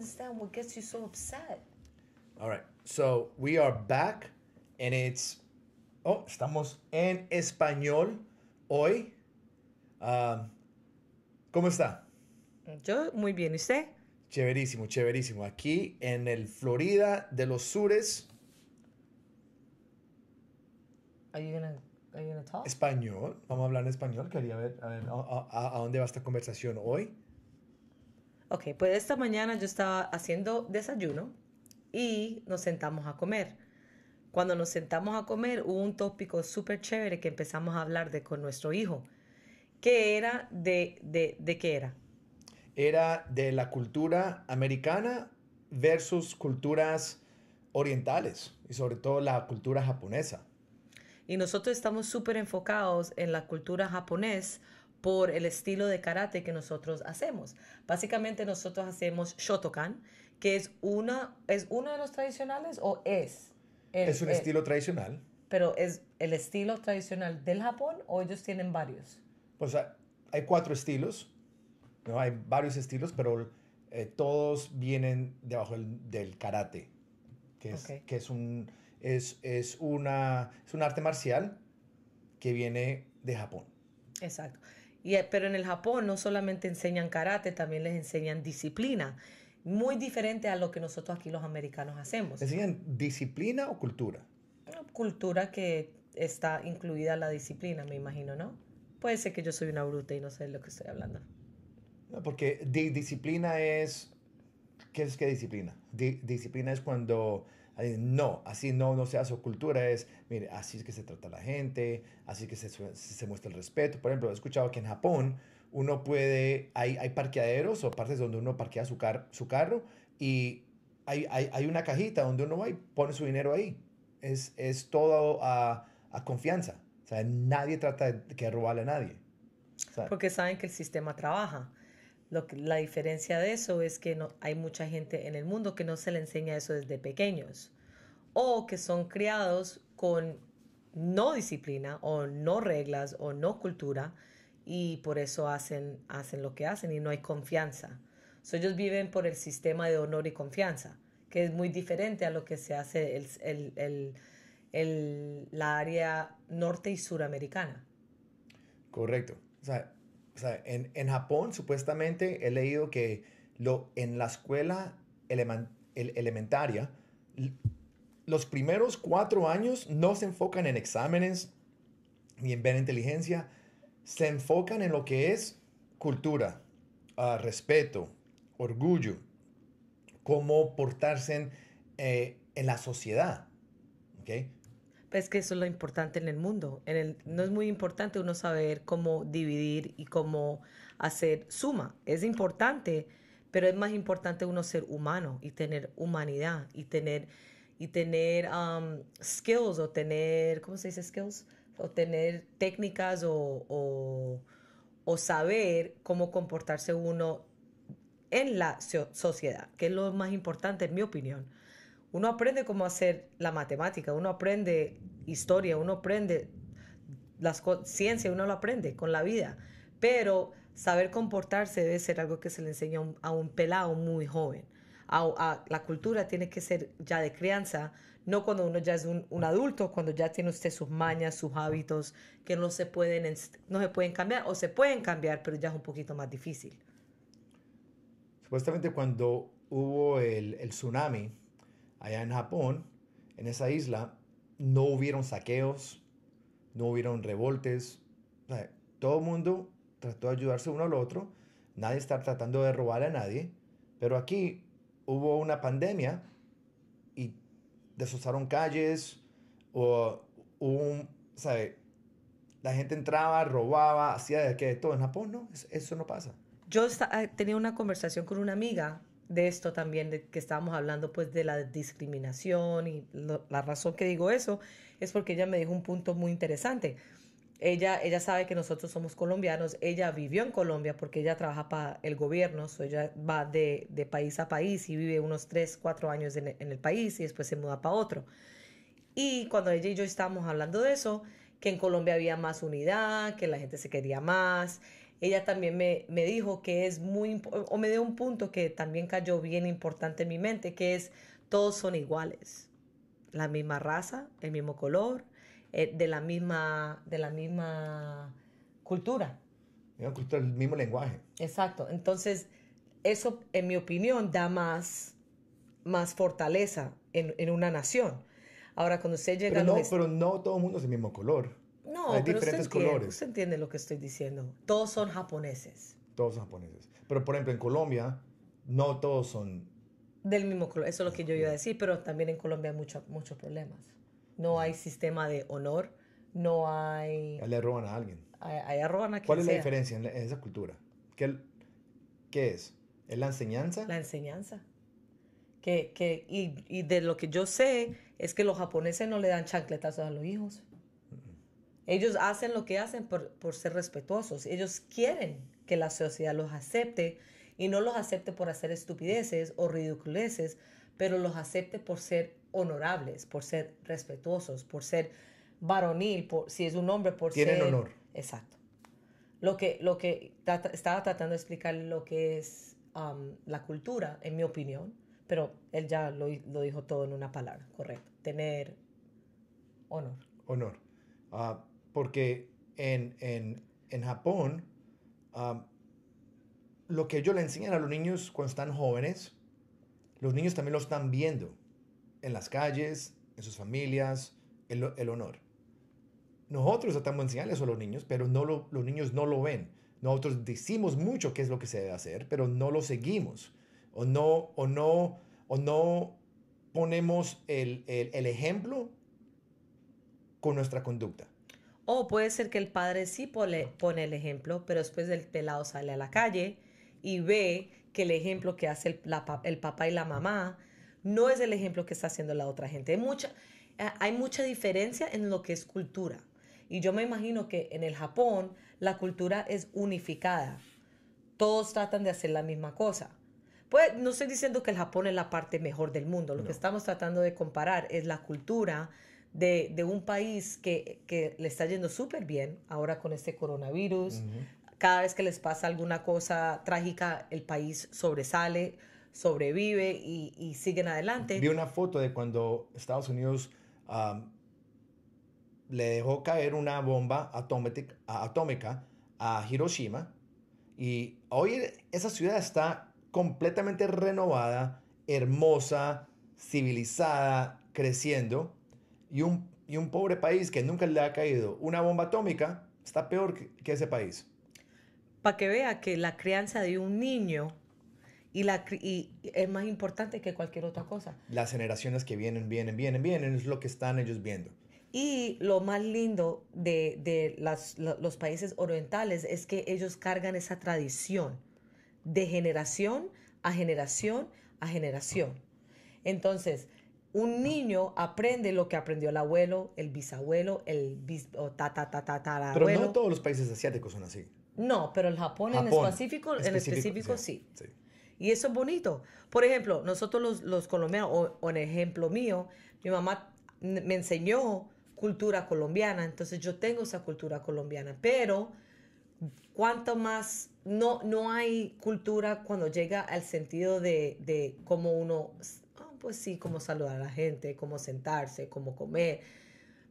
understand so upset. All right. So we are back and it's oh, estamos en español hoy. Um, ¿Cómo está? Yo muy bien, ¿y usted? Chéverísimo, chéverísimo. Aquí en el Florida de los Sures. Español. Vamos a hablar en español. Quería ver a dónde va esta conversación hoy. Ok, pues esta mañana yo estaba haciendo desayuno y nos sentamos a comer. Cuando nos sentamos a comer hubo un tópico súper chévere que empezamos a hablar de con nuestro hijo. ¿Qué era de, de, de qué era? Era de la cultura americana versus culturas orientales y sobre todo la cultura japonesa. Y nosotros estamos súper enfocados en la cultura japonesa por el estilo de karate que nosotros hacemos. Básicamente nosotros hacemos Shotokan, que es una es uno de los tradicionales o es es un estilo tradicional. Pero es el estilo tradicional del Japón o ellos tienen varios. Pues hay, cuatro estilos. No, hay varios estilos, pero eh, todos vienen debajo del, karate, que es, que es un es, es una es un arte marcial que viene de Japón. Exacto. Eh, pero en el Japón no solamente enseñan karate, también les enseñan disciplina. Muy diferente a lo que nosotros aquí los americanos hacemos. ¿Enseñan disciplina o cultura? cultura que está incluida la disciplina, me imagino, ¿no? Puede ser que yo soy una bruta y no sé de lo que estoy hablando. porque disciplina es... ¿Qué es que disciplina? disciplina es cuando no, así no, no se hace cultura, es, mire, así es que se trata la gente, así es que se, muestra el respeto. Por ejemplo, he escuchado que en Japón uno puede, hay, hay parqueaderos o partes donde uno parquea su, car, carro y hay, una cajita donde uno va y pone su dinero ahí. Es, todo a, confianza. O sea, nadie trata de que robarle a nadie. Porque saben que el sistema trabaja la diferencia de eso es que no, hay mucha gente en el mundo que no se le enseña eso desde pequeños o que son criados con no disciplina o no reglas o no cultura y por eso hacen, hacen lo que hacen y no hay confianza. ellos viven por el sistema de honor y confianza, que es muy diferente a lo que se hace el, el, la área norte y suramericana. Correcto. O sea, en, Japón supuestamente he leído que en la escuela elementaria, los primeros cuatro años no se enfocan en exámenes ni en ver inteligencia, se enfocan en lo que es cultura, ah, respeto, orgullo, cómo portarse en, eh, la sociedad. ¿okay? Es que eso es lo importante en el mundo. En el, no es muy importante uno saber cómo dividir y cómo hacer suma. Es importante, pero es más importante uno ser humano y tener humanidad y tener, y tener um, skills o tener, ¿cómo se dice skills? O tener técnicas o saber cómo comportarse uno en la sociedad, que es lo más importante en mi opinión uno aprende cómo hacer la matemática, uno aprende historia, uno aprende las ciencias, uno lo aprende con la vida. Pero saber comportarse debe ser algo que se le enseña a un, pelado muy joven. A, la cultura tiene que ser ya de crianza, no cuando uno ya es un, adulto, cuando ya tiene usted sus mañas, sus hábitos, que no se, pueden, no se pueden cambiar o se pueden cambiar, pero ya es un poquito más difícil. Supuestamente cuando hubo el tsunami, allá en Japón, en esa isla, no hubieron saqueos, no hubieron revoltes. todo el mundo trató de ayudarse uno al otro. Nadie está tratando de robar a nadie. Pero aquí hubo una pandemia y desosaron calles o un, ¿sabe? La gente entraba, robaba, hacía de que todo en Japón, no, eso no pasa. Yo eh, tenía una conversación con una amiga de esto también, de que estábamos hablando pues de la discriminación y la razón que digo eso es porque ella me dijo un punto muy interesante. Ella, ella sabe que nosotros somos colombianos, ella vivió en Colombia porque ella trabaja para el gobierno, so ella va de, país a país y vive unos 3, 4 años en, en el país y después se muda para otro. Y cuando ella y yo estábamos hablando de eso, que en Colombia había más unidad, que la gente se quería más, ella también me, dijo que es muy, o me dio un punto que también cayó bien importante en mi mente, que es todos son iguales, la misma raza, el mismo color, eh, de, la misma, de la misma cultura. el mismo lenguaje. Exacto, entonces eso en mi opinión da más, más fortaleza en, una nación. Ahora, cuando usted llega no, Pero no todo el mundo es del mismo color. No, hay pero diferentes entiende, colores. entiende lo que estoy diciendo. Todos son japoneses. Todos son japoneses. Pero por ejemplo, en Colombia, no todos son. Del mismo color. Eso es lo que yo iba a decir, pero también en Colombia hay muchos problemas. No hay sistema de honor, no hay. Le roban a alguien. Hay, a ¿Cuál es la diferencia en, esa cultura? ¿Qué, ¿Qué es? ¿Es la enseñanza? La enseñanza. Que, y, y de lo que yo sé es que los japoneses no le dan chancletazos a los hijos. Ellos hacen lo que hacen por, ser respetuosos. Ellos quieren que la sociedad los acepte y no los acepte por hacer estupideces o ridiculeces, pero los acepte por ser honorables, por ser respetuosos, por ser varonil, si es un hombre, por Tienen ser... honor. Exacto. Lo que, lo que estaba tratando de explicar lo que es um, la cultura, en mi opinión, pero él ya lo, dijo todo en una palabra, correcto. Tener honor. Honor. Ah, porque en, en, en Japón, lo que ellos le enseñan a los niños cuando están jóvenes, los niños también lo están viendo en las calles, en sus familias, el, el honor. Nosotros tratamos de enseñarles a los niños, pero no lo, los niños no lo ven. Nosotros decimos mucho qué es lo que se debe hacer, pero no lo seguimos. O no, o no, o no ponemos el, el, el ejemplo con nuestra conducta. O puede ser que el padre sí pone, el ejemplo, pero después el pelado sale a la calle y ve que el ejemplo que hace el, papá y la mamá no es el ejemplo que está haciendo la otra gente. Hay mucha, eh, hay mucha diferencia en lo que es cultura. Y yo me imagino que en el Japón la cultura es unificada. Todos tratan de hacer la misma cosa. Pues no estoy diciendo que el Japón es la parte mejor del mundo. Lo que estamos tratando de comparar es la cultura de, un país que, le está yendo súper bien ahora con este coronavirus. Cada vez que les pasa alguna cosa trágica, el país sobresale, sobrevive y, siguen adelante. Vi una foto de cuando Estados Unidos le dejó caer una bomba atómica a Hiroshima y hoy esa ciudad está completamente renovada, hermosa, civilizada, creciendo y un, pobre país que nunca le ha caído una bomba atómica está peor que, ese país. Para que vea que la crianza de un niño y, la, es más importante que cualquier otra cosa. Las generaciones que vienen, vienen, vienen, vienen, es lo que están ellos viendo. Y lo más lindo de, los países orientales es que ellos cargan esa tradición de generación a generación a generación. Entonces, un niño aprende lo que aprendió el abuelo, el bisabuelo, el bis, ta, ta, ta, Pero no todos los países asiáticos son así. No, pero el Japón, en específico, en específico sí. Y eso es bonito. Por ejemplo, nosotros los, colombianos, o, en ejemplo mío, mi mamá me enseñó cultura colombiana, entonces yo tengo esa cultura colombiana, pero cuanto más, no, no hay cultura cuando llega al sentido de, de cómo uno pues sí, cómo saludar a la gente, cómo sentarse, cómo comer.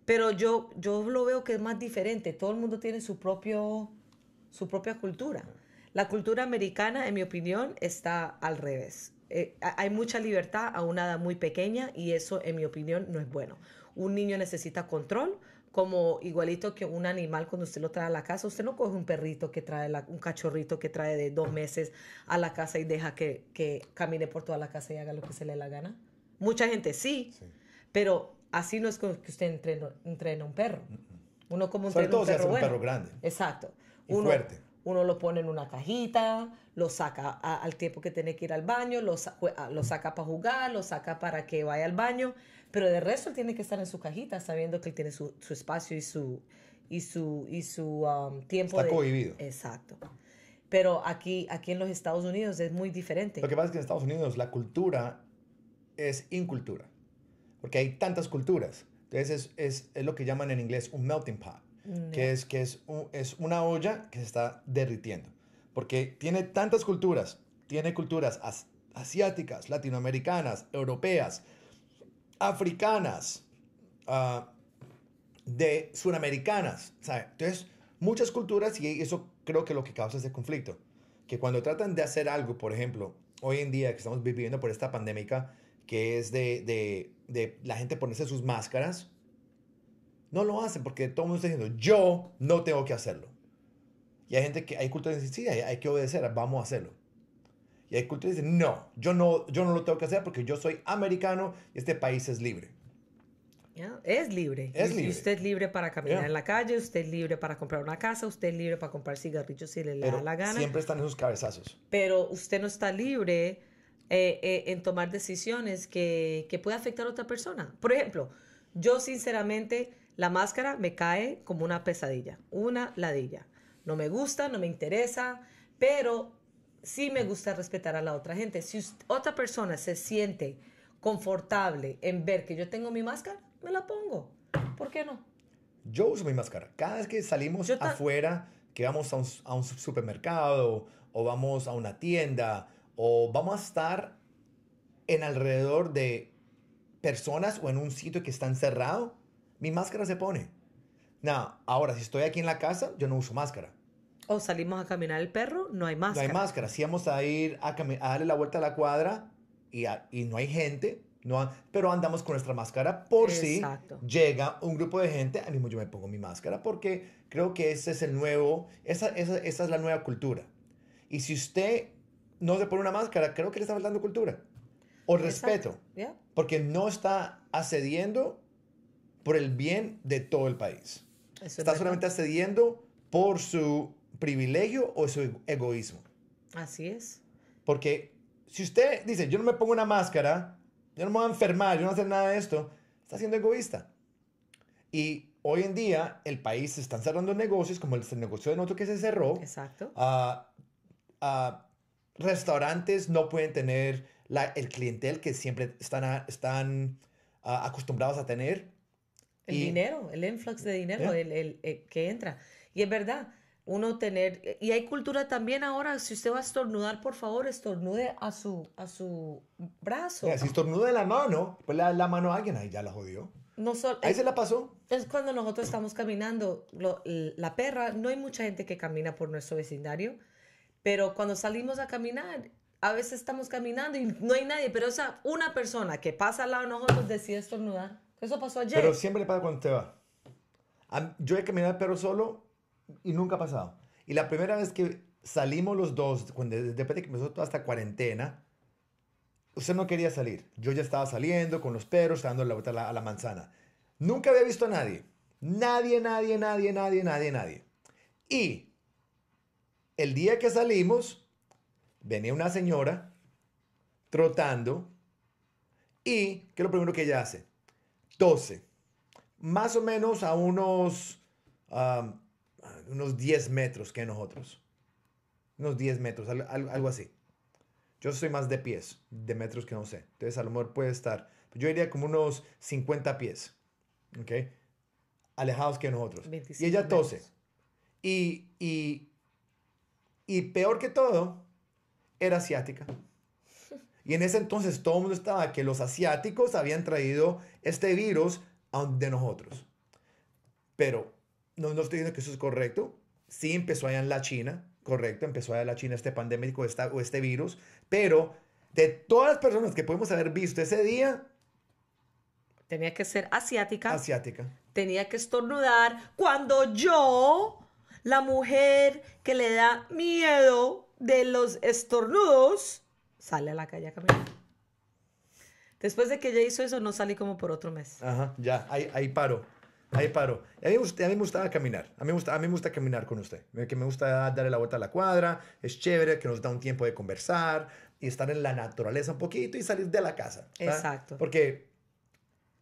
Pero yo, yo lo veo que es más diferente. Todo el mundo tiene su, propio, su propia cultura. La cultura americana, en mi opinión, está al revés. Eh, hay mucha libertad a una edad muy pequeña y eso, en mi opinión, no es bueno. Un niño necesita control, como igualito que un animal cuando usted lo trae a la casa. Usted no coge un perrito que trae, un cachorrito que trae de dos meses a la casa y deja que, camine por toda la casa y haga lo que se le la gana. Mucha gente sí, pero así no es como que usted entrena, entrena un perro. Uno como un perro, se hace un perro grande. Exacto. uno, fuerte. Uno lo pone en una cajita, lo saca al tiempo que tiene que ir al baño, lo saca para jugar, lo saca para que vaya al baño. Pero de resto él tiene que estar en su cajita sabiendo que él tiene su, su espacio y su, y su, y su um, tiempo. Está de... cohibido. Exacto. Pero aquí, aquí en los Estados Unidos es muy diferente. Lo que pasa es que en Estados Unidos la cultura es incultura, porque hay tantas culturas. Entonces es, es, lo que llaman en inglés un melting pot, mm, que, es, que es, es una olla que se está derritiendo, porque tiene tantas culturas, tiene culturas asiáticas, latinoamericanas, europeas, africanas, ah, de suramericanas. Entonces, muchas culturas, y eso creo que es lo que causa ese conflicto, que cuando tratan de hacer algo, por ejemplo, hoy en día que estamos viviendo por esta pandemia, que es de, la gente ponerse sus máscaras, no lo hacen porque todo el mundo está diciendo, yo no tengo que hacerlo. Y hay gente que, hay culturas que dicen, sí, hay que obedecer, vamos a hacerlo. Y hay culturas que dicen, no, yo no, yo no lo tengo que hacer porque yo soy americano y este país es libre. es libre. Es libre. usted es libre para caminar en la calle, usted es libre para comprar una casa, usted es libre para comprar cigarrillos si le, da la gana. Siempre están en sus cabezazos. Pero usted no está libre eh, eh, en tomar decisiones que, que afectar a otra persona. Por ejemplo, yo sinceramente la máscara me cae como una pesadilla, una ladilla. No me gusta, no me interesa, pero sí me gusta respetar a la otra gente. Si otra persona se siente confortable en ver que yo tengo mi máscara, me la pongo. ¿Por qué no? Yo uso mi máscara. Cada vez que salimos afuera, que vamos a un, supermercado o vamos a una tienda o vamos a estar en alrededor de personas o en un sitio que está encerrado, mi máscara se pone. ahora, si estoy aquí en la casa, yo no uso máscara. O salimos a caminar el perro, no hay máscara. No hay máscara. Si vamos a ir a, darle la vuelta a la cuadra y, no hay gente, no, pero andamos con nuestra máscara por si llega un grupo de gente, al yo me pongo mi máscara porque creo que ese es el nuevo, esa, es la nueva cultura. Y si usted no se pone una máscara, creo que le está faltando cultura o respeto, porque no está accediendo por el bien de todo el país. está solamente accediendo por su privilegio o su egoísmo. Así es. Porque si usted dice, yo no me pongo una máscara, yo no me voy a enfermar, yo no voy a hacer nada de esto, está siendo egoísta. Y hoy en día el país se están cerrando negocios, como el negocio de otro que se cerró. Exacto. Ah, ah, restaurantes no pueden tener el clientel que siempre están, están ah, acostumbrados a tener. El dinero, el influx de dinero, ¿Eh? Eh, que entra. Y es verdad, uno tener, y hay cultura también ahora, si usted va a estornudar, por favor, estornude a su, a su brazo. si estornude la mano, pues la, la, mano a alguien, ahí ya la jodió. No ahí se la pasó. Es cuando nosotros estamos caminando, la perra, no hay mucha gente que camina por nuestro vecindario, pero cuando salimos a caminar, a veces estamos caminando y no hay nadie, pero o una persona que pasa al lado de nosotros decide estornudar. Eso pasó ayer. Pero siempre le pasa cuando usted va. Yo he caminado el perro solo y nunca ha pasado. Y la primera vez que salimos los dos, cuando, que empezó toda esta cuarentena, usted no quería salir. Yo ya estaba saliendo con los perros, dando la vuelta a la, manzana. Nunca había visto a nadie. Nadie, nadie, nadie, nadie, nadie, nadie. Y el día que salimos, venía una señora trotando y, ¿qué es lo primero que ella hace? Tose. Más o menos a unos ah, unos 10 metros que nosotros. Unos 10 metros, algo, así. Yo soy más de pies, de metros que no sé. Entonces a lo mejor puede estar, yo diría como unos 50 pies, ¿ok? Alejados que nosotros. Y ella tose. Y, y, y peor que todo, era asiática. Y en ese entonces todo el mundo estaba que los asiáticos habían traído este virus de nosotros. Pero no, no estoy diciendo que eso es correcto. Sí empezó allá en la China, correcto, empezó allá en la China este pandémico esta, o este virus, pero de todas las personas que podemos haber visto ese día... Tenía que ser asiática. Asiática. Tenía que estornudar cuando yo, la mujer que le da miedo de los estornudos, sale a la calle a caminar. Después de que ella hizo eso, no salí como por otro mes. Ajá, ya, ahí, ahí paro. Ahí paro. A mí, a mí me gustaba caminar. A mí, me gusta, a mí me gusta caminar con usted. Que me gusta darle la vuelta a la cuadra. Es chévere, que nos da un tiempo de conversar y estar en la naturaleza un poquito y salir de la casa. Exacto. Porque...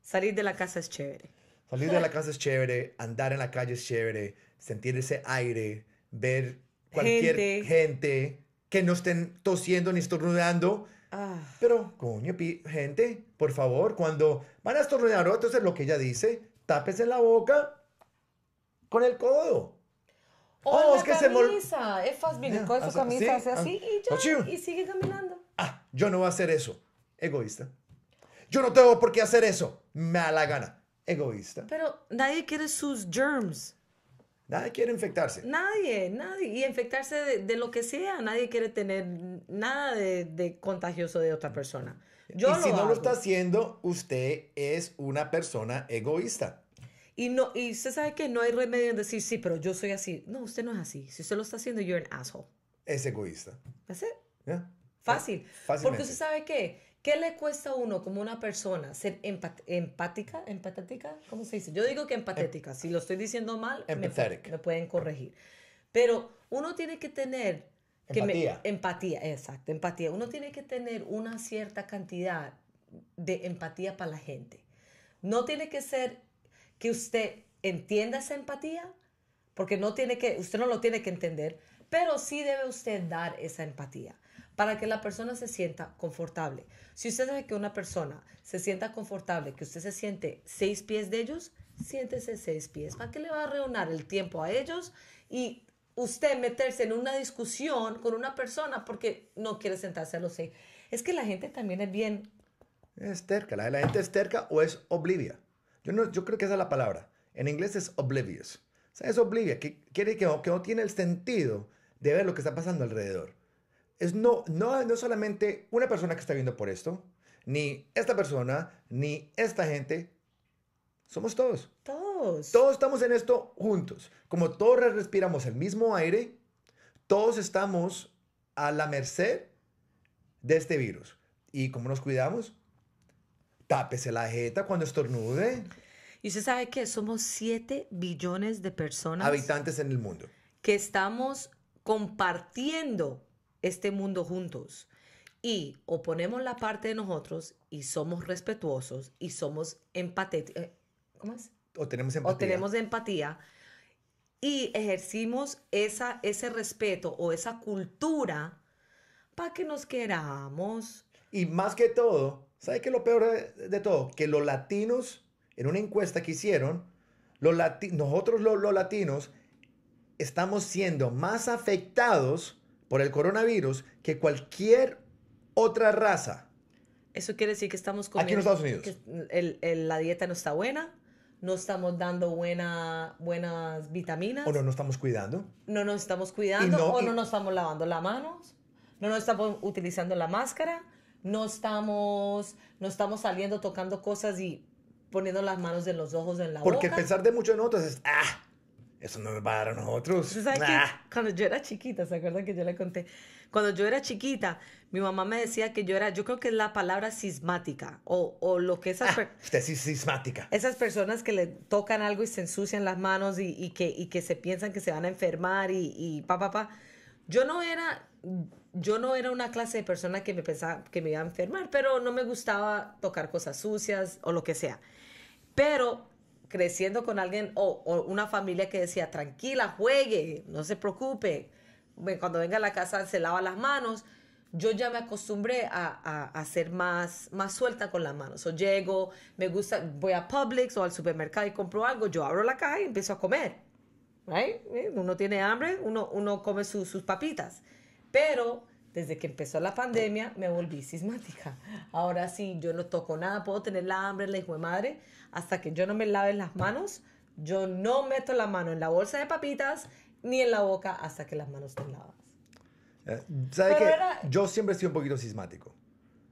Salir de la casa es chévere. Salir de la casa es chévere, andar en la calle es chévere, sentir ese aire, ver cualquier gente, que no estén tosiendo ni estornudando. Ah. Pero, coño, gente, por favor, cuando van a estornudar, entonces lo que ella dice, tápese la boca con el codo. O oh, es que camisa. es fácil, con su ah, camisa, hace así ah, y ya, oh, y sigue caminando. Ah, yo no voy a hacer eso. Egoísta. Yo no tengo por qué hacer eso. Me da la gana. Egoísta. Pero nadie quiere sus germs. Nadie quiere infectarse. Nadie, nadie. Y infectarse de, lo que sea. Nadie quiere tener nada de, de contagioso de otra persona y si no lo está haciendo, usted es una persona egoísta. Y no, y usted sabe que no hay remedio en decir, sí, pero yo soy así. No, usted no es así. Si usted lo está haciendo, you're an asshole. Es egoísta. ¿Así? Fácil. Porque usted sabe que ¿Qué le cuesta a uno como una persona ser empática, empática? ¿Cómo se dice? Yo digo que empatética. Em- si lo estoy diciendo mal, me, pueden corregir. Pero uno tiene que tener empatía. empatía, exacto, empatía. Uno tiene que tener una cierta cantidad de empatía para la gente. No tiene que ser que usted entienda esa empatía, porque no tiene que, usted no lo tiene que entender, pero sí debe usted dar esa empatía para que la persona se sienta confortable. Si usted sabe que una persona se sienta confortable, que usted se siente seis pies de ellos, siéntese seis pies. ¿Para qué le va a reunir el tiempo a ellos y usted meterse en una discusión con una persona porque no quiere sentarse a los seis. Es que la gente también es bien... Es terca, la, gente es terca o es oblivia. Yo, no, yo creo que esa es la palabra. En inglés es oblivious. O sea, es oblivia, que quiere que que no tiene el sentido de ver lo que está pasando alrededor. Es no, no, no solamente una persona que está viendo por esto, ni esta persona, ni esta gente. Somos todos. Todos todos. estamos en esto juntos. Como todos respiramos el mismo aire, todos estamos a la merced de este virus. ¿Y cómo nos cuidamos? Tápese la jeta cuando estornude. Y usted sabe que somos 7 billones de personas. Habitantes en el mundo. Que estamos compartiendo este mundo juntos. Y oponemos la parte de nosotros y somos respetuosos y somos empatéticos. Eh, ¿Cómo es? o tenemos empatía. O tenemos empatía. Y ejercimos esa, ese respeto o esa cultura para que nos queramos. Y más que todo, ¿sabes qué es lo peor de, todo? Que los latinos, en una encuesta que hicieron, los nosotros los, latinos estamos siendo más afectados por el coronavirus que cualquier otra raza. Eso quiere decir que estamos con Aquí en Estados Unidos. la dieta no está buena no estamos dando buenas vitaminas. O no nos estamos cuidando. No nos estamos cuidando o no nos estamos lavando las manos, no nos estamos utilizando la máscara, no estamos, no estamos saliendo tocando cosas y poniendo las manos en los ojos, en la boca. Porque pensar de mucho de nosotros es, ah, eso no nos va a dar a nosotros. Que, cuando yo era chiquita, ¿se acuerdan que yo le conté? Cuando yo era chiquita, mi mamá me decía que yo era, yo creo que es la palabra sismática o, lo que esas... Ah, usted Esas personas que le tocan algo y se ensucian las manos y, que, que se piensan que se van a enfermar y, y pa, pa, pa. Yo no era, yo no era una clase de persona que me pensaba que me iba a enfermar, pero no me gustaba tocar cosas sucias o lo que sea. Pero creciendo con alguien o, o una familia que decía, tranquila, juegue, no se preocupe cuando venga a la casa se lava las manos. Yo ya me acostumbré a, a, ser más, más suelta con las manos. O llego, me gusta, voy a Publix o al supermercado y compro algo, yo abro la caja y empiezo a comer. Right? Eh, uno tiene hambre, uno, uno come sus papitas. Pero desde que empezó la pandemia me volví sismática. Ahora sí, yo no toco nada, puedo tener la hambre, la hijo de madre, hasta que yo no me lave las manos. Yo no meto la mano en la bolsa de papitas, ni en la boca hasta que las manos te lavas. Eh, ¿Sabes qué? Yo siempre he sido un poquito sismático.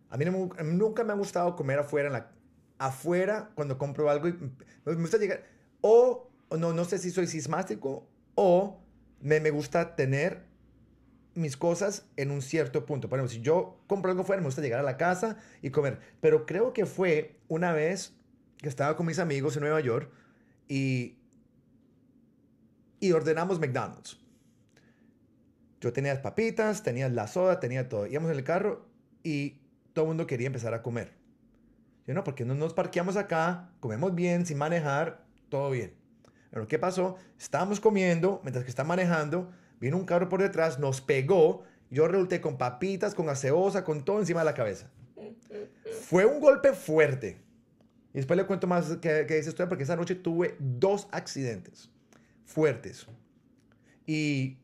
A mí nunca me ha gustado comer afuera, la, afuera cuando compro algo. Y me gusta llegar. O, no, no sé si soy sismático, o me, me gusta tener mis cosas en un cierto punto. Por ejemplo, si yo compro algo fuera, me gusta llegar a la casa y comer. Pero creo que fue una vez que estaba con mis amigos en Nueva York y y ordenamos McDonald's. Yo tenía las papitas, tenía la soda, tenía todo. Íbamos en el carro y todo el mundo quería empezar a comer. Yo no, porque no nos parqueamos acá, comemos bien, sin manejar, todo bien. Pero ¿qué pasó? Estábamos comiendo, mientras que está manejando, vino un carro por detrás, nos pegó, yo resulté con papitas, con gaseosa, con todo encima de la cabeza. Fue un golpe fuerte. Y después le cuento más que, que esto, porque esa noche tuve dos accidentes fuertes. Y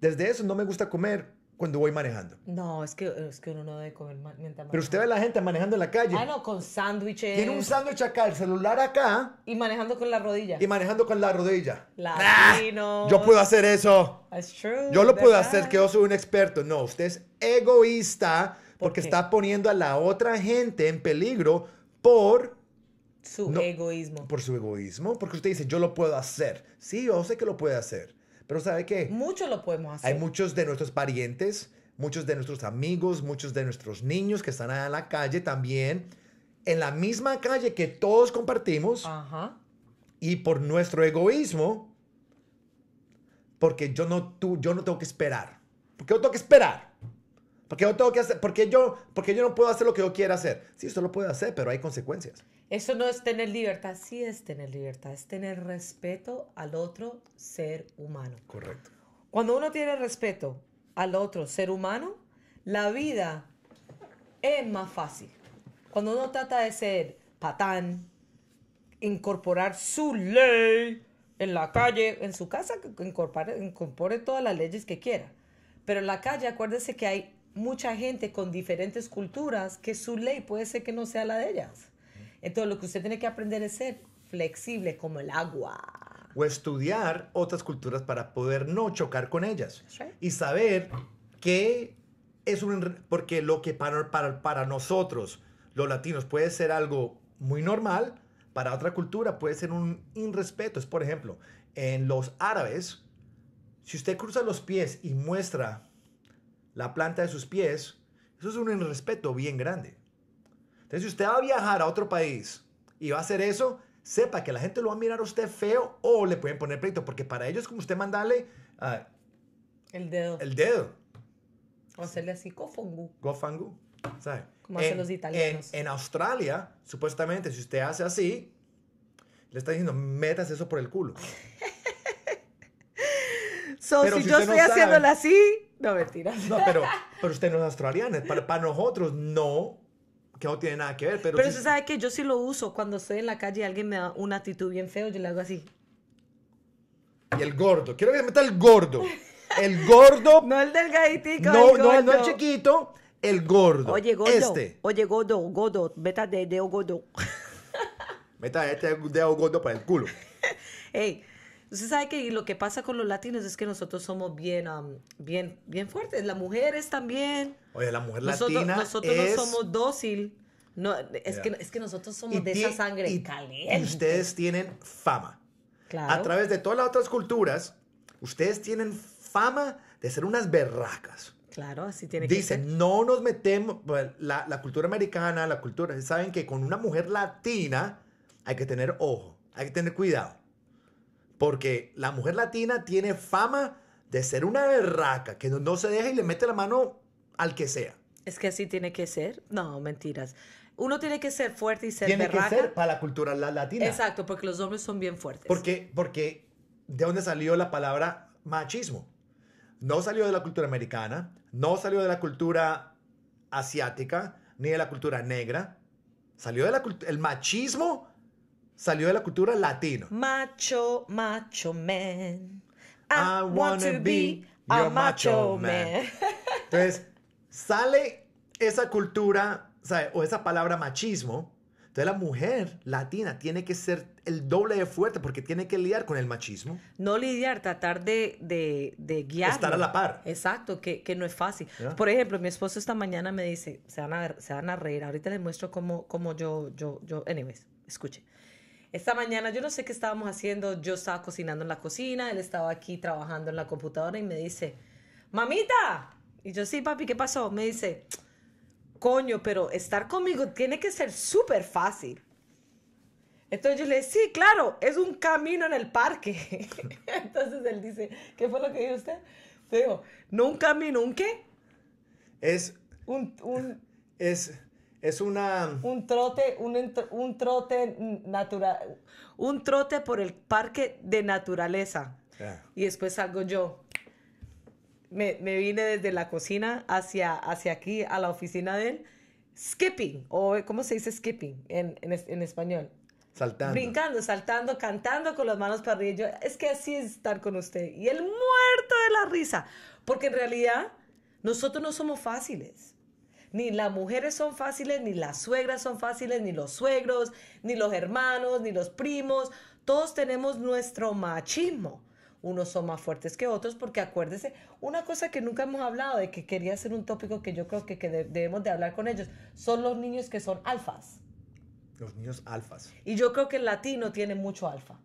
desde eso no me gusta comer cuando voy manejando. No, es que, es que uno no debe comer mientras Pero usted ve a la gente manejando en la calle. Ah, no, con sándwiches. Tiene un sándwich acá, el celular acá. Y manejando con la rodilla. Y manejando con la rodilla. Ah, yo puedo hacer eso. Es true. Yo lo puedo hacer, que yo soy un experto. No, usted es egoísta porque está poniendo a la otra gente en peligro por su egoísmo. Por su egoísmo, porque usted dice, yo lo puedo hacer. Sí, yo sé que lo puede hacer. Pero ¿sabe qué? Muchos lo podemos hacer. Hay muchos de nuestros parientes, muchos de nuestros amigos, muchos de nuestros niños que están allá en la calle también, en la misma calle que todos compartimos. Ajá. Y por nuestro egoísmo, porque yo no, tú, yo no tengo que esperar. Porque yo tengo que esperar. Porque yo tengo que hacer, porque yo, porque yo no puedo hacer lo que yo quiera hacer. Sí, usted lo puede hacer, pero hay consecuencias. Eso no es tener libertad, sí es tener libertad, es tener respeto al otro ser humano. Correcto. Cuando uno tiene respeto al otro ser humano, la vida es más fácil. Cuando uno trata de ser patán, incorporar su ley en la calle, en su casa, incorpore, incorpore todas las leyes que quiera. Pero en la calle, acuérdese que hay mucha gente con diferentes culturas que su ley puede ser que no sea la de ellas. Entonces, lo que usted tiene que aprender es ser flexible como el agua. O estudiar otras culturas para poder no chocar con ellas. Y saber que es un... Porque lo que para, para, para nosotros, los latinos, puede ser algo muy normal, para otra cultura puede ser un irrespeto. Es, por ejemplo, en los árabes, si usted cruza los pies y muestra la planta de sus pies, eso es un irrespeto bien grande. Entonces, si usted va a viajar a otro país y va a hacer eso, sepa que la gente lo va a mirar a usted feo o le pueden poner pleito, porque para ellos es como usted mandarle ah, el dedo. El dedo. O hacerle así, gofangu. Gofangu. ¿Sabe? Como hacen los italianos. En, Australia, supuestamente, si usted hace así, le está diciendo, metas eso por el culo. pero si, yo estoy no así, no tiras No, pero, pero usted no es australiana. Para, para nosotros, no que no tiene nada que ver, pero... Pero usted sabe que yo sí lo uso cuando estoy en la calle y alguien me da una actitud bien feo, yo le hago así. Y el gordo, quiero que se meta el gordo. El gordo... no el delgadito. no, No, el chiquito, el gordo. Oye, gordo. Este. Oye, gordo, gordo, meta de dedo gordo. meta este dedo gordo para el culo. Ey, Usted sabe que lo que pasa con los latinos es que nosotros somos bien, um, bien, bien fuertes. Las mujeres también. Oye, la mujer latina Nosotros no somos dócil. No, es, que, es que nosotros somos de esa sangre y caliente. Ustedes tienen fama. Claro. A través de todas las otras culturas, ustedes tienen fama de ser unas berracas. Claro, así tiene que ser. Dicen, no nos metemos, la, la, cultura americana, la cultura, saben que con una mujer latina hay que tener ojo, hay que tener cuidado. Porque la mujer latina tiene fama de ser una erraca, que no, se deja y le mete la mano al que sea. Es que así tiene que ser. No, mentiras. Uno tiene que ser fuerte y ser Tiene que ser para la cultura latina. Exacto, porque los hombres son bien fuertes. Porque, porque de dónde salió la palabra machismo. No salió de la cultura americana, no salió de la cultura asiática, ni de la cultura negra. Salió del el machismo salió de la cultura latina. Macho, macho man. I, want to be a macho man. Entonces, sale esa cultura, o esa palabra machismo. Entonces, la mujer latina tiene que ser el doble de fuerte porque tiene que lidiar con el machismo. No lidiar, tratar de, guiar. Estar a la par. Exacto, que, no es fácil. Por ejemplo, mi esposo esta mañana me dice, se van a, se van a reír, ahorita les muestro cómo, cómo yo, yo, yo, anyways, escuche. Esta mañana yo no sé qué estábamos haciendo, yo estaba cocinando en la cocina, él estaba aquí trabajando en la computadora y me dice, mamita. Y yo sí, papi, ¿qué pasó? Me dice, coño, pero estar conmigo tiene que ser súper fácil. Entonces yo le dije, sí, claro, es un camino en el parque. Entonces él dice, ¿qué fue lo que dijo usted? Le digo, no un camino, ¿un qué? Es... Un... un... Es es una... Un trote, un, un trote natural, un trote por el parque de naturaleza. Y después salgo yo. Me, vine desde la cocina hacia, hacia aquí, a la oficina de él, skipping, o ¿cómo se dice skipping en, español? Saltando. Brincando, saltando, cantando con las manos para arriba. es que así es estar con usted. Y el muerto de la risa. Porque en realidad, nosotros no somos fáciles. Ni las mujeres son fáciles, ni las suegras son fáciles, ni los suegros, ni los hermanos, ni los primos. Todos tenemos nuestro machismo. Unos son más fuertes que otros porque acuérdese, una cosa que nunca hemos hablado de que quería hacer un tópico que yo creo que, debemos de hablar con ellos, son los niños que son alfas. Los niños alfas. Y yo creo que el latino tiene mucho alfa.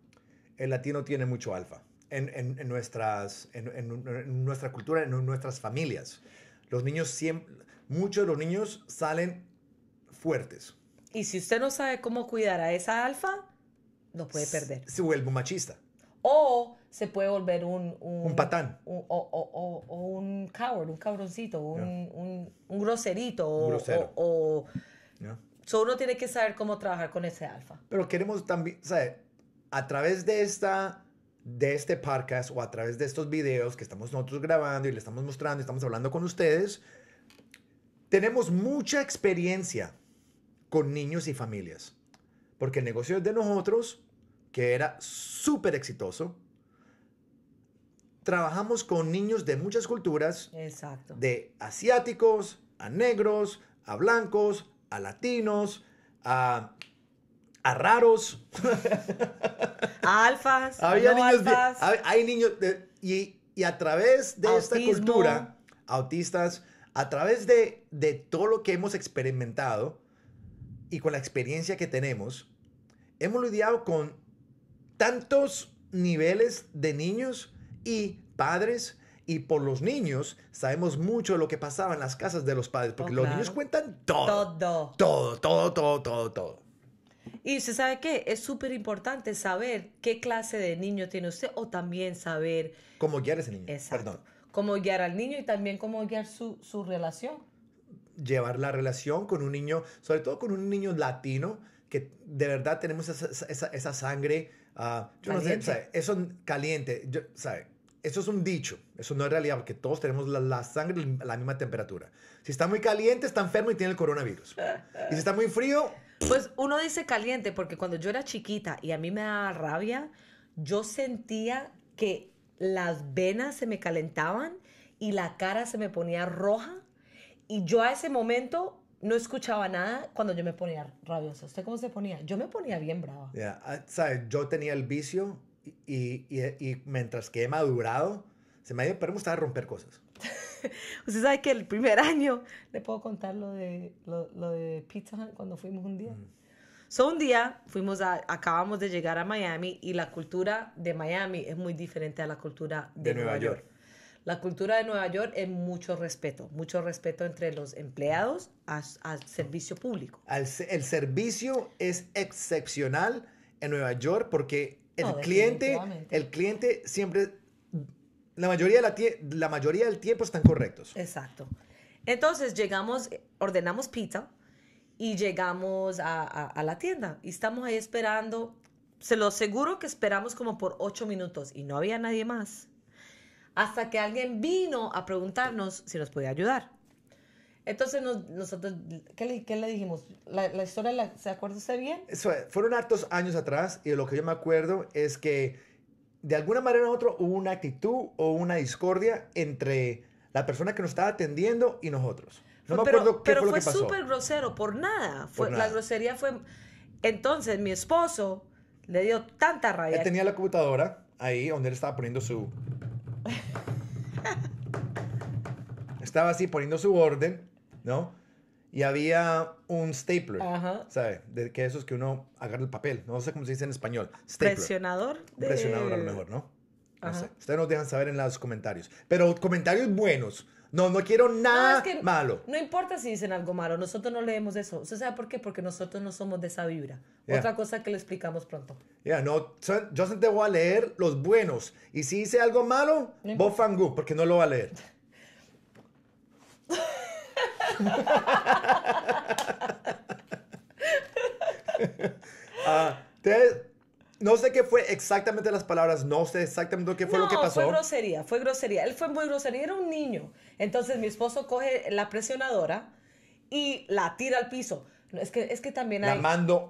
El latino tiene mucho alfa. En, en, nuestras, en, en, nuestra cultura, en nuestras familias. Los niños siempre muchos de los niños salen fuertes. Y si usted no sabe cómo cuidar a esa alfa, lo puede perder. Se, vuelve un machista. O se puede volver un... Un, patán. o, un coward, un cabroncito, un, un groserito. grosero. O, solo uno tiene que saber cómo trabajar con ese alfa. Pero queremos también, A través de esta de este podcast o a través de estos videos que estamos nosotros grabando y le estamos mostrando y estamos hablando con ustedes, tenemos mucha experiencia con niños y familias, porque el negocio de nosotros, que era súper exitoso, trabajamos con niños de muchas culturas, de asiáticos, a negros, a blancos, a latinos, a, raros. A alfas. Había niños hay, niños y, a través de esta cultura, autistas, a través de, de todo lo que hemos experimentado y con la experiencia que tenemos, hemos lidiado con tantos niveles de niños y padres y por los niños sabemos mucho de lo que pasaba en las casas de los padres, porque oh, los niños cuentan todo. Todo. Todo, todo, todo, todo, todo. Y ¿se sabe que es súper importante saber qué clase de niño tiene usted o también saber... Cómo guiar ese niño. Exacto. Perdón cómo guiar al niño y también cómo guiar su, su relación. Llevar la relación con un niño, sobre todo con un niño latino, que de verdad tenemos esa, esa, esa sangre, ah, yo no sé, eso caliente, yo, ¿sabe? Eso es un dicho, eso no es realidad, porque todos tenemos la, la, sangre a la misma temperatura. Si está muy caliente, está enfermo y tiene el coronavirus. y si está muy frío... Pues uno dice caliente, porque cuando yo era chiquita y a mí me daba rabia, yo sentía que las venas se me calentaban y la cara se me ponía roja. Y yo a ese momento no escuchaba nada cuando yo me ponía rabiosa. ¿Usted cómo se ponía? Yo me ponía bien brava. Ya, ah, Yo tenía el vicio y, y, mientras que he madurado, se me ha ido, pero me gustaba romper cosas. Usted sabe que el primer año, le puedo contar lo de, lo, de Pizza Hut cuando fuimos un día. Mm. Son un día fuimos a, acabamos de llegar a Miami y la cultura de Miami es muy diferente a la cultura de, Nueva, York. La cultura de Nueva York es mucho respeto, mucho respeto entre los empleados al servicio público. el servicio es excepcional en Nueva York porque el cliente, el cliente siempre, la mayoría, de la, la mayoría del tiempo están correctos. Exacto. Entonces llegamos, ordenamos pizza y llegamos a, la tienda y estamos ahí esperando. Se lo aseguro que esperamos como por ocho minutos y no había nadie más. Hasta que alguien vino a preguntarnos si nos podía ayudar. Entonces nosotros, ¿qué le, dijimos? ¿La, historia se acuerda usted bien? fueron hartos años atrás y lo que yo me acuerdo es que de alguna manera u otra hubo una actitud o una discordia entre la persona que nos estaba atendiendo y nosotros. No me pero, acuerdo qué fue, súper grosero, por nada. La grosería fue... Entonces, mi esposo le dio tanta rabia. Él tenía la computadora ahí donde él estaba poniendo su... estaba así poniendo su orden, ¿no? Y había un stapler, sabes De que eso que uno agarra el papel. No sé cómo se dice en español. Stapler. Presionador. presionador a lo mejor, ¿no? Ustedes nos dejan saber en los comentarios. Pero comentarios buenos. No, no quiero nada malo. No importa si dicen algo malo, nosotros no leemos eso. ¿Usted sabe por qué? Porque nosotros no somos de esa vibra. Otra cosa que le explicamos pronto. Ya, no, yo te voy a leer los buenos. Y si dice algo malo, bofangú, porque no lo va a leer. Ah, no sé qué fue exactamente las palabras, no sé exactamente qué fue lo que pasó. Fue grosería, fue grosería. Él fue muy grosería, era un niño. Entonces mi esposo coge la presionadora y la tira al piso. Es que, es que también hay. La mando.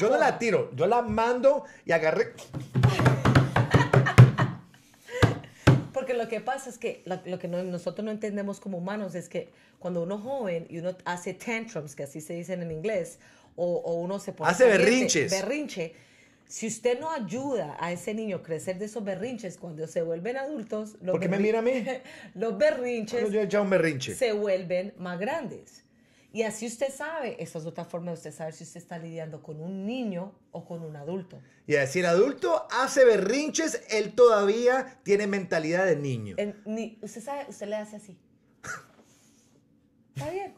yo no la tiro, yo la mando y agarré. Porque lo que pasa es que lo, que nosotros no entendemos como humanos es que cuando uno es joven y uno hace tantrums, que así se dicen en inglés, o, o uno se pone. Hace berrinches. Berrinche si usted no ayuda a ese niño a crecer de esos berrinches cuando se vuelven adultos, los ¿Por qué me mira a mí? los berrinches ah, se vuelven más grandes. Y así usted sabe, esa es otra forma de usted saber si usted está lidiando con un niño o con un adulto. Y yeah, si el adulto hace berrinches, él todavía tiene mentalidad de niño. ni, usted sabe, usted le hace así. Está bien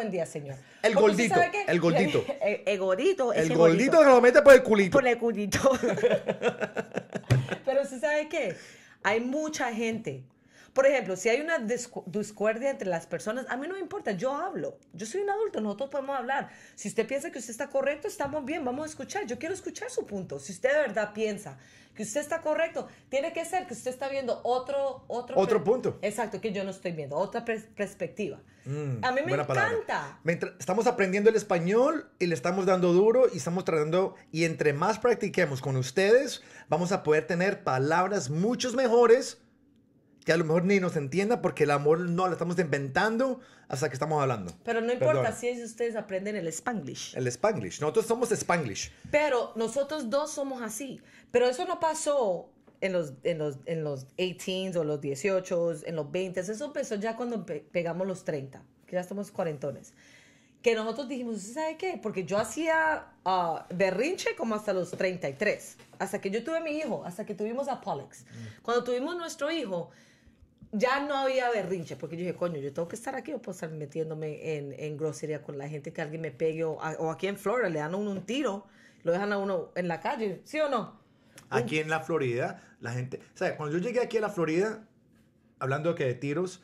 buen día, señor. El gordito. el gordito. El, gordito. El gordito que lo mete por el culito. Por el culito. Pero ¿sí sabe qué? Hay mucha gente por ejemplo, si hay una discordia entre las personas, a mí no me importa, yo hablo. Yo soy un adulto, nosotros podemos hablar. Si usted piensa que usted está correcto, estamos bien, vamos a escuchar. Yo quiero escuchar su punto. Si usted de verdad piensa que usted está correcto, tiene que ser que usted está viendo otro otro otro punto. Exacto, que yo no estoy viendo, otra perspectiva. Mm, a mí me encanta. Mientras estamos aprendiendo el español y le estamos dando duro y estamos tratando y entre más practiquemos con ustedes, vamos a poder tener palabras muchos mejores que a lo mejor ni nos entienda porque el amor no lo estamos inventando hasta que estamos hablando. Pero no importa si ustedes aprenden el spanglish. El spanglish. Nosotros somos spanglish. Pero nosotros dos somos así. Pero eso no pasó en los, en los, en los 18s o los 18s, en los 20 Eso empezó ya cuando pegamos los 30, que ya estamos cuarentones. Que nosotros dijimos, ¿sabe qué? Porque yo hacía ah, berrinche como hasta los 33, hasta que yo tuve mi hijo, hasta que tuvimos a Pollux. Mm. Cuando tuvimos nuestro hijo, ya no había berrinche, porque yo dije, coño, yo tengo que estar aquí o puedo estar metiéndome en, en grosería con la gente que alguien me pegue o, aquí en Florida le dan a uno un tiro, lo dejan a uno en la calle, ¿sí o no? Aquí en la Florida, la gente, O sea, Cuando yo llegué aquí a la Florida, hablando que de tiros,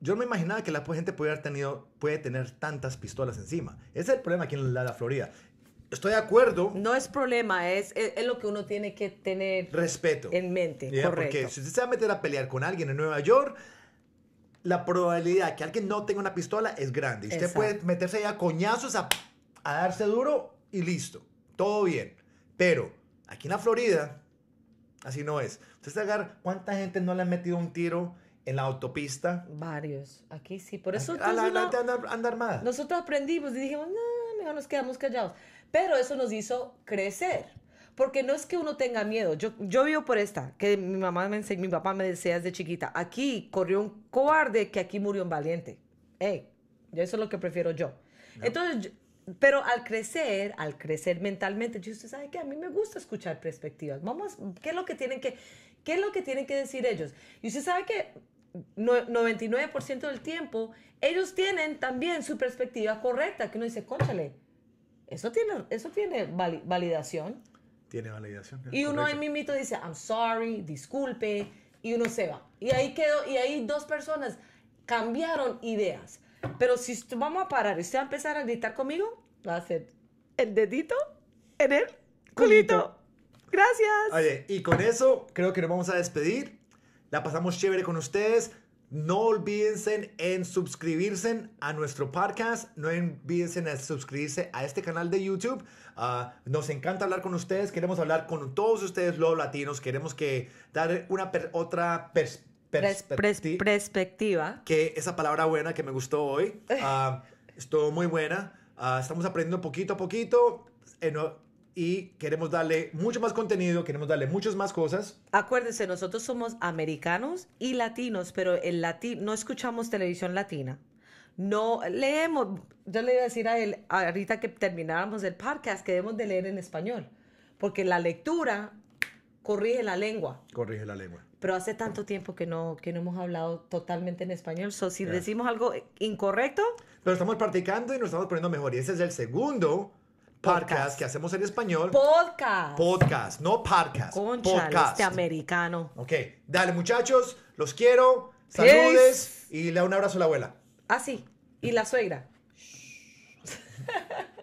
yo no me imaginaba que la gente puede, haber puede tener tantas pistolas encima. Ese es el problema aquí en la Florida. Estoy de acuerdo. No es problema, es, es, lo que uno tiene que tener respeto en mente. Porque si usted se va a meter a pelear con alguien en Nueva York, la probabilidad que alguien no tenga una pistola es grande. Y usted puede meterse ahí a coñazos, a, a darse duro y listo. Todo bien. Pero aquí en la Florida, así no es. Usted se ¿cuánta gente no le ha metido un tiro? en la autopista. Varios, aquí sí. Por eso... A la, armada. Nosotros aprendimos y dijimos, no, mejor nos quedamos callados. Pero eso nos hizo crecer. Porque no es que uno tenga miedo. Yo, yo vivo por esta, que mi mamá me mi papá me decía desde chiquita, aquí corrió un cobarde que aquí murió un valiente. Hey, eso es lo que prefiero yo. Entonces, pero al crecer, al crecer mentalmente, yo, usted sabe que a mí me gusta escuchar perspectivas. Vamos, ¿qué es lo que tienen que, qué es lo que, tienen que decir ellos? Y usted sabe que 99% del tiempo ellos tienen también su perspectiva correcta, que uno dice, cóchale. Eso tiene, eso tiene validación. Tiene validación. Y uno ahí mimito dice, I'm sorry, disculpe, y uno se va. Y ahí quedó, y ahí dos personas cambiaron ideas. Pero si vamos a parar usted va a empezar a gritar conmigo, va a hacer el dedito en el culito. Gracias. Oye, y con eso creo que nos vamos a despedir. La pasamos chévere con ustedes. No olvídense en suscribirse a nuestro podcast, no olvídense en suscribirse a este canal de YouTube. Ah, nos encanta hablar con ustedes, queremos hablar con todos ustedes los latinos, queremos que dar una otra perspectiva. Que esa palabra buena que me gustó hoy, ah, estuvo muy buena. Ah, estamos aprendiendo poquito a poquito. En, y queremos darle mucho más contenido, queremos darle muchas más cosas. Acuérdense, nosotros somos americanos y latinos, pero el latín no escuchamos televisión latina. No leemos, yo le iba a decir a él ahorita que termináramos el podcast que debemos de leer en español, porque la lectura corrige la lengua. Corrige la lengua. Pero hace tanto tiempo que no, que no hemos hablado totalmente en español. si decimos algo incorrecto. Pero estamos practicando y nos estamos poniendo mejor. Y ese es el segundo Podcast, que hacemos en español. Podcast. Podcast, no podcast. Concha, podcast. Este americano. Ok, dale muchachos, los quiero. Saludes y le da un abrazo a la abuela. Ah, sí, y la suegra.